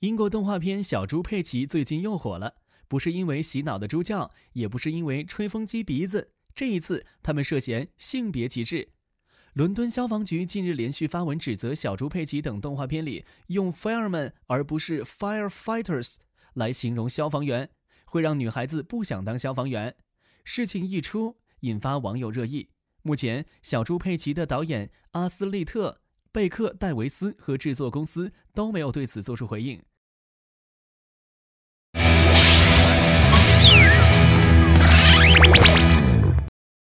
英国动画片《小猪佩奇》最近又火了，不是因为洗脑的猪叫，也不是因为吹风机鼻子，这一次他们涉嫌性别歧视。伦敦消防局近日连续发文指责《小猪佩奇》等动画片里用 “fireman” 而不是 “firefighters” 来形容消防员，会让女孩子不想当消防员。事情一出，引发网友热议。目前，《小猪佩奇》的导演阿斯利特。贝克、戴维斯和制作公司都没有对此作出回应。